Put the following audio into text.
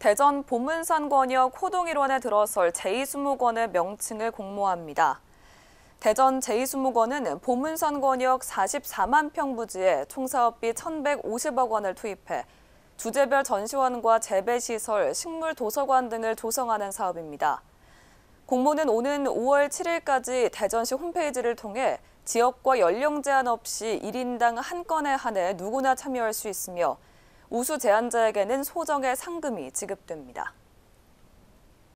대전 보문산권역 호동 1원에 들어설 제2수목원의 명칭을 공모합니다. 대전 제2수목원은 보문산권역 44만 평 부지에 총사업비 1,150억 원을 투입해 주제별 전시원과 재배시설, 식물도서관 등을 조성하는 사업입니다. 공모는 오는 5월 7일까지 대전시 홈페이지를 통해 지역과 연령 제한 없이 1인당 한 건에 한해 누구나 참여할 수 있으며 우수 제안자에게는 소정의 상금이 지급됩니다.